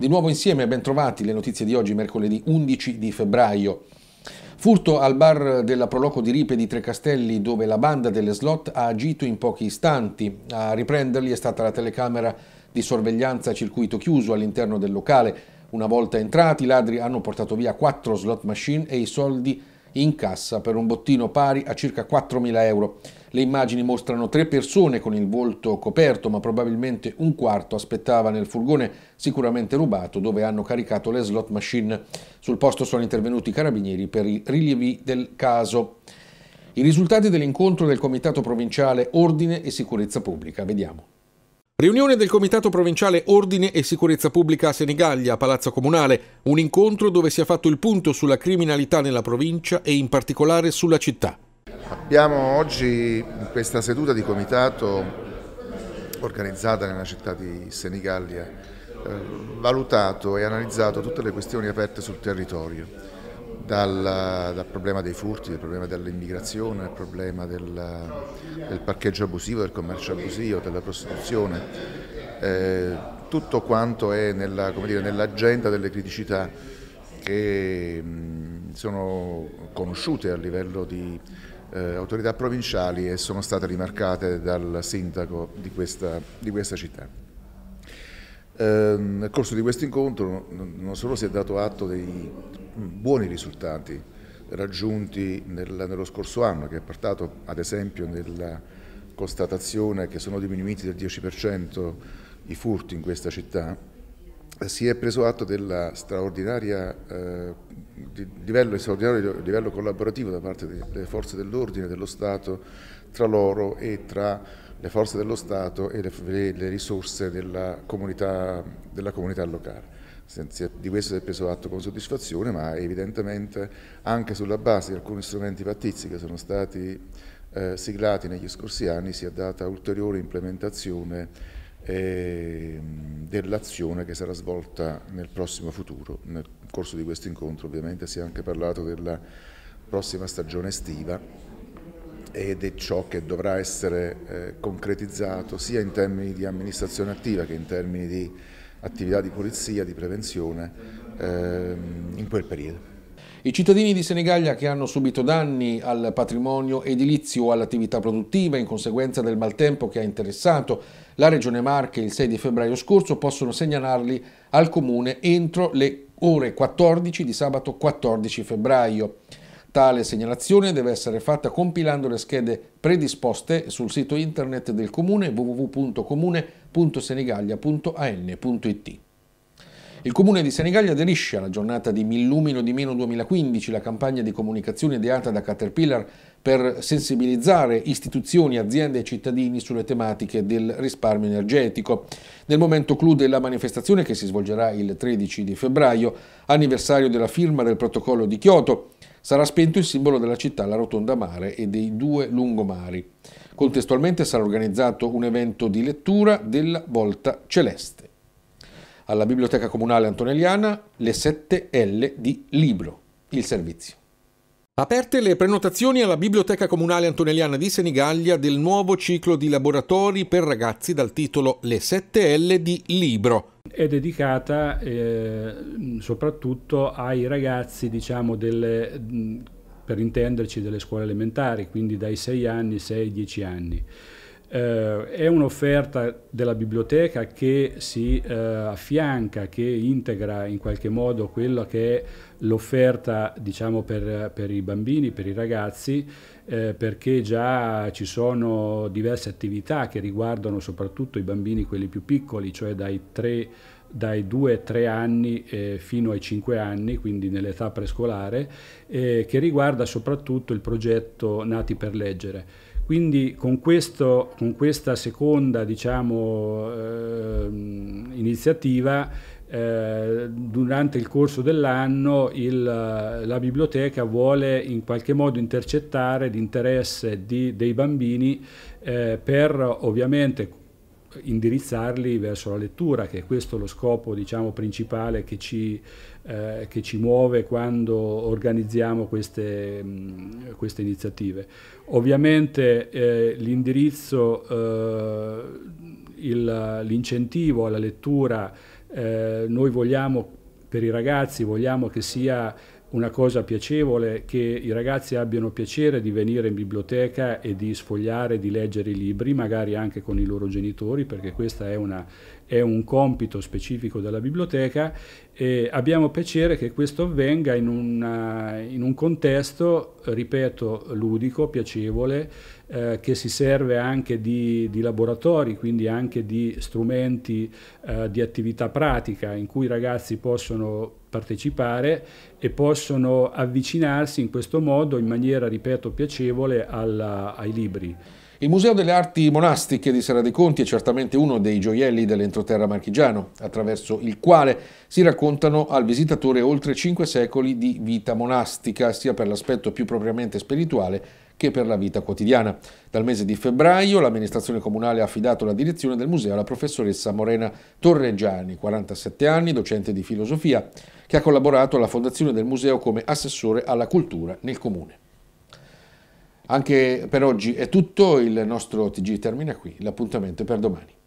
Di nuovo insieme, ben trovati le notizie di oggi, mercoledì 11 di febbraio. Furto al bar della Proloco di Ripe di Trecastelli dove la banda delle slot ha agito in pochi istanti. A riprenderli è stata la telecamera di sorveglianza a circuito chiuso all'interno del locale. Una volta entrati i ladri hanno portato via quattro slot machine e i soldi in cassa per un bottino pari a circa 4.000 euro. Le immagini mostrano tre persone con il volto coperto, ma probabilmente un quarto aspettava nel furgone sicuramente rubato dove hanno caricato le slot machine. Sul posto sono intervenuti i carabinieri per i rilievi del caso. I risultati dell'incontro del Comitato Provinciale Ordine e Sicurezza Pubblica. Vediamo. Riunione del Comitato Provinciale Ordine e Sicurezza Pubblica a Senigallia, a Palazzo Comunale, un incontro dove si è fatto il punto sulla criminalità nella provincia e in particolare sulla città. Abbiamo oggi in questa seduta di comitato organizzata nella città di Senigallia, eh, valutato e analizzato tutte le questioni aperte sul territorio dal, dal, problema dei furti, dal problema dell'immigrazione, dal problema del, del, parcheggio abusivo, del commercio abusivo, della prostituzione, eh, tutto quanto è nell'agenda delle criticità che mh, sono conosciute a livello di eh, autorità provinciali e sono state rimarcate dal sindaco di questa, di questa città. Ehm, nel corso di questo incontro non solo si è dato atto dei buoni risultati raggiunti nel, nello scorso anno, che è portato ad esempio nella constatazione che sono diminuiti del 10% i furti in questa città, si è preso atto del eh, livello straordinario livello collaborativo da parte delle forze dell'ordine, dello Stato, tra loro e tra le forze dello Stato e le, le risorse della comunità, della comunità locale. Di questo si è preso atto con soddisfazione, ma evidentemente anche sulla base di alcuni strumenti pattizi che sono stati eh, siglati negli scorsi anni si è data ulteriore implementazione Ehm, dell'azione che sarà svolta nel prossimo futuro. Nel corso di questo incontro ovviamente si è anche parlato della prossima stagione estiva ed è ciò che dovrà essere eh, concretizzato sia in termini di amministrazione attiva che in termini di attività di polizia, di prevenzione ehm, in quel periodo. I cittadini di Senegalia che hanno subito danni al patrimonio edilizio o all'attività produttiva in conseguenza del maltempo che ha interessato la Regione Marche il 6 di febbraio scorso possono segnalarli al Comune entro le ore 14 di sabato 14 febbraio. Tale segnalazione deve essere fatta compilando le schede predisposte sul sito internet del Comune www.comune.senigallia.an.it. Il comune di Senigallia aderisce alla giornata di Millumino di meno 2015, la campagna di comunicazione ideata da Caterpillar per sensibilizzare istituzioni, aziende e cittadini sulle tematiche del risparmio energetico. Nel momento clou della manifestazione che si svolgerà il 13 di febbraio, anniversario della firma del protocollo di Kyoto, sarà spento il simbolo della città, la rotonda mare e dei due lungomari. Contestualmente sarà organizzato un evento di lettura della Volta Celeste alla Biblioteca Comunale Antonelliana le 7L di Libro, il servizio. Aperte le prenotazioni alla Biblioteca Comunale Antonelliana di Senigallia del nuovo ciclo di laboratori per ragazzi dal titolo Le 7L di Libro. È dedicata eh, soprattutto ai ragazzi, diciamo, delle, mm, per intenderci, delle scuole elementari, quindi dai 6 anni, 6-10 anni. Eh, è un'offerta della biblioteca che si eh, affianca, che integra in qualche modo quella che è l'offerta diciamo, per, per, i bambini, per i ragazzi, eh, perché già ci sono diverse attività che riguardano soprattutto i bambini, quelli più piccoli, cioè dai 3 dai 2-3 anni eh, fino ai 5 anni, quindi nell'età prescolare, eh, che riguarda soprattutto il progetto Nati per leggere. Quindi con, questo, con questa seconda diciamo, eh, iniziativa eh, durante il corso dell'anno la biblioteca vuole in qualche modo intercettare l'interesse dei bambini eh, per ovviamente indirizzarli verso la lettura, che è questo lo scopo diciamo, principale che ci, eh, che ci, muove quando organizziamo queste, mh, queste iniziative. Ovviamente eh, l'indirizzo, eh, l'incentivo alla lettura, eh, noi vogliamo per i ragazzi, vogliamo che sia una cosa piacevole, che i ragazzi abbiano piacere di venire in biblioteca e di sfogliare, di leggere i libri, magari anche con i loro genitori, perché questo è, è un compito specifico della biblioteca e abbiamo piacere che questo avvenga in, una, eh, in un contesto, ripeto, ludico, piacevole, eh, che si serve anche di, di, laboratori, quindi anche di strumenti eh, di attività pratica in cui i ragazzi possono partecipare e possono avvicinarsi in questo modo in maniera, ripeto, piacevole alla, ai libri. Il Museo delle Arti Monastiche di Serra dei Conti è certamente uno dei gioielli dell'entroterra marchigiano, attraverso il quale si raccontano al visitatore oltre cinque secoli di vita monastica, sia per l'aspetto più propriamente spirituale che per la vita quotidiana. Dal mese di febbraio l'amministrazione comunale ha affidato la direzione del museo alla professoressa Morena Torreggiani, 47 anni, docente di filosofia, che ha collaborato alla fondazione del museo come assessore alla cultura nel comune. Anche per oggi è tutto, il nostro TG termina qui, l'appuntamento è per domani.